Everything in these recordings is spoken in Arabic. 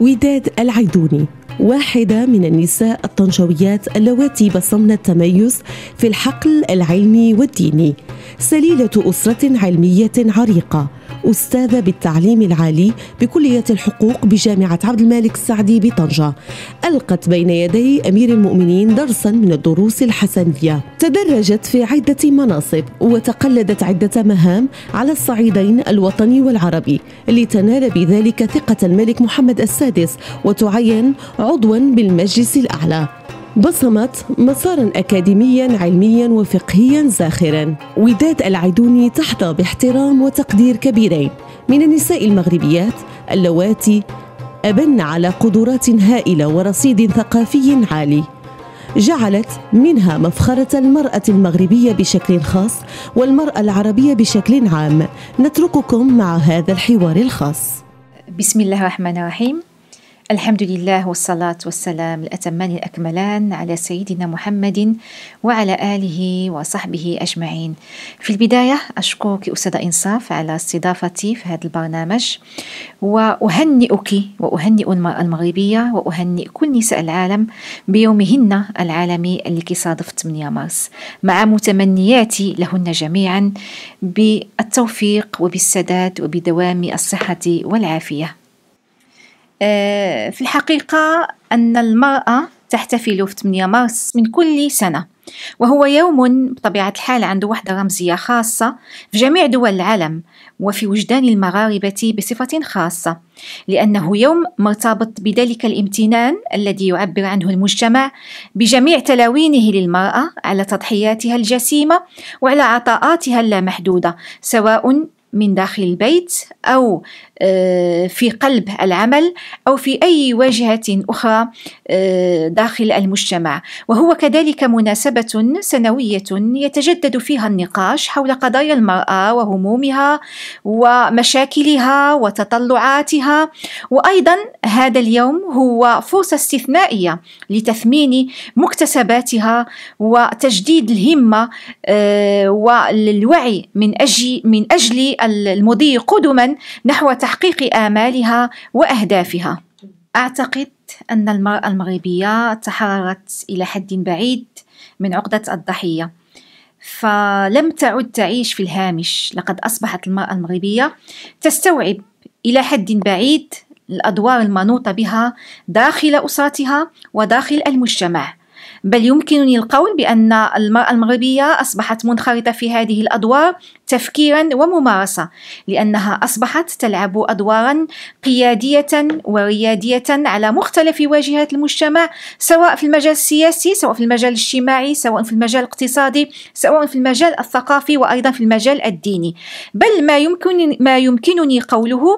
وداد العيدوني واحدة من النساء الطنجويات اللواتي بصمن التميز في الحقل العلمي والديني سليلة أسرة علمية عريقة أستاذة بالتعليم العالي بكلية الحقوق بجامعة عبد الملك السعدي بطنجة ألقت بين يدي أمير المؤمنين درسا من الدروس الحسنية تدرجت في عدة مناصب وتقلدت عدة مهام على الصعيدين الوطني والعربي لتنال بذلك ثقة الملك محمد السادس وتعين عضوا بالمجلس الأعلى بصمت مسارا اكاديميا علميا وفقهيا زاخرا وداد العيدوني تحظى باحترام وتقدير كبيرين من النساء المغربيات اللواتي ابن على قدرات هائله ورصيد ثقافي عالي جعلت منها مفخرة المرأة المغربية بشكل خاص والمرأة العربية بشكل عام نترككم مع هذا الحوار الخاص بسم الله الرحمن الرحيم الحمد لله والصلاة والسلام الأتمان الأكملان على سيدنا محمد وعلى آله وصحبه أجمعين في البداية أشكرك أستاذة إنصاف على استضافتي في هذا البرنامج وأهنئك وأهنئ المرأة المغربية وأهنئ كل نساء العالم بيومهن العالمي اللي كيصادف 8 مارس مع متمنياتي لهن جميعا بالتوفيق وبالسداد وبدوام الصحة والعافية آه، في الحقيقة أن المرأة تحتفل في 8 مارس من كل سنة وهو يوم بطبيعة الحال عنده واحدة رمزية خاصة في جميع دول العالم وفي وجدان المغاربة بصفة خاصة لأنه يوم مرتبط بذلك الامتنان الذي يعبر عنه المجتمع بجميع تلاوينه للمرأة على تضحياتها الجسيمة وعلى عطاءاتها اللامحدودة سواء من داخل البيت او آه، في قلب العمل او في اي واجهه اخرى آه، داخل المجتمع وهو كذلك مناسبه سنويه يتجدد فيها النقاش حول قضايا المراه وهمومها ومشاكلها وتطلعاتها وايضا هذا اليوم هو فرصه استثنائيه لتثمين مكتسباتها وتجديد الهمه آه، والوعي من اجل من اجل المضي قدما نحو تحقيق آمالها وأهدافها أعتقد أن المرأة المغربية تحررت إلى حد بعيد من عقدة الضحية فلم تعد تعيش في الهامش لقد أصبحت المرأة المغربية تستوعب إلى حد بعيد الأدوار المنوطة بها داخل أسرتها وداخل المجتمع بل يمكنني القول بأن المرأة المغربية أصبحت منخرطة في هذه الأدوار تفكيرا وممارسة لأنها أصبحت تلعب أدوارا قيادية وريادية على مختلف واجهات المجتمع سواء في المجال السياسي سواء في المجال الاجتماعي سواء في المجال الاقتصادي سواء في المجال الثقافي وأيضا في المجال الديني بل ما, يمكن ما يمكنني قوله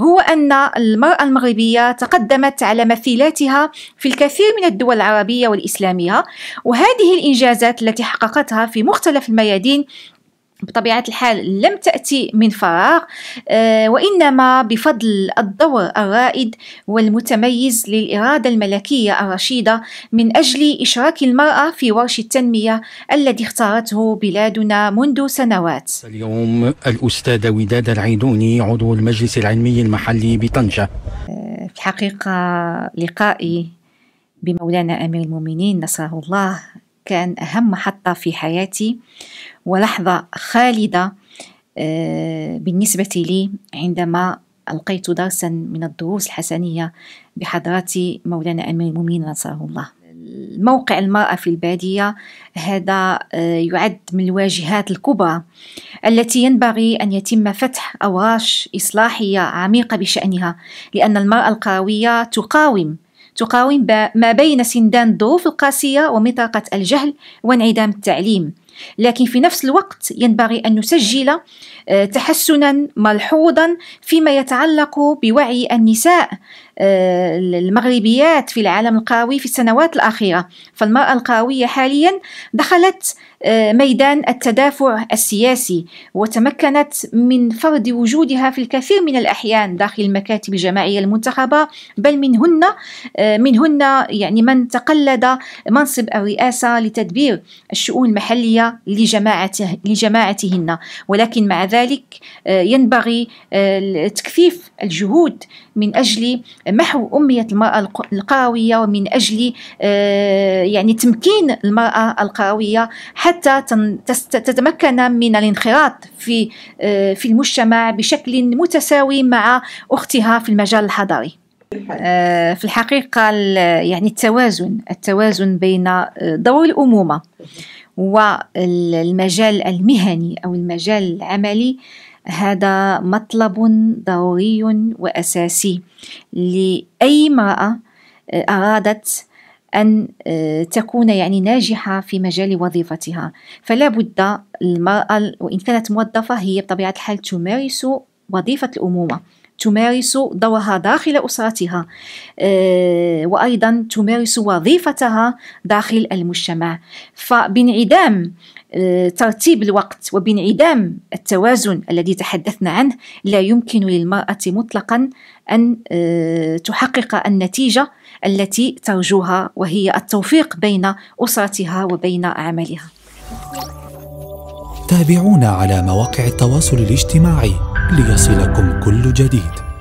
هو أن المرأة المغربية تقدمت على مثيلاتها في الكثير من الدول العربية والإسلامية العالمية وهذه الإنجازات التي حققتها في مختلف الميادين بطبيعة الحال لم تأتي من فراغ آه، وإنما بفضل الدور الرائد والمتميز للإرادة الملكية الرشيدة من أجل إشراك المرأة في ورش التنمية الذي اختارته بلادنا منذ سنوات اليوم الأستاذة وداد العيدوني عضو المجلس العلمي المحلي بطنجة آه، في الحقيقة لقائي بمولانا أمير المؤمنين نصره الله كان أهم محطة في حياتي ولحظة خالدة آه، بالنسبة لي عندما ألقيت درسا من الدروس الحسنية بحضرات مولانا أمير المؤمنين نصره الله موقع المرأة في البادية هذا آه، يعد من الواجهات الكبرى التي ينبغي أن يتم فتح أوراش إصلاحية عميقة بشأنها لأن المرأة القروية تقاوم تقاوم ما بين سندان الظروف القاسية ومطرقة الجهل وانعدام التعليم لكن في نفس الوقت ينبغي أن نسجل آه، تحسنا ملحوظا فيما يتعلق بوعي النساء آه، المغربيات في العالم القروي في السنوات الأخيرة فالمرأة القروية حاليا دخلت ميدان التدافع السياسي وتمكنت من فرض وجودها في الكثير من الأحيان داخل المكاتب الجماعية المنتخبة بل منهن منهن يعني من تقلد منصب الرئاسة لتدبير الشؤون المحلية لجماعته لجماعتهن ولكن مع ذلك آه، ينبغي آه، تكثيف الجهود من أجل محو أمية المرأة القروية ومن أجل آه، يعني تمكين المرأة القروية حتى تتمكن من الانخراط في آه، في المجتمع بشكل متساوي مع أختها في المجال الحضاري آه، في الحقيقة يعني التوازن التوازن بين دور الأمومة والمجال المهني أو المجال العملي هذا مطلب ضروري وأساسي لأي امرأة آه، أرادت أن آه، تكون يعني ناجحة في مجال وظيفتها فلا بد المرأة وإن كانت موظفة هي بطبيعة الحال تمارس وظيفة الأمومة تمارس دورها داخل أسرتها آه، وأيضا تمارس وظيفتها داخل المجتمع فبانعدام آه، ترتيب الوقت وبانعدام التوازن الذي تحدثنا عنه لا يمكن للمرأة مطلقا أن آه، تحقق النتيجة التي ترجوها وهي التوفيق بين أسرتها وبين عملها تابعونا على مواقع التواصل الاجتماعي ليصلكم كل جديد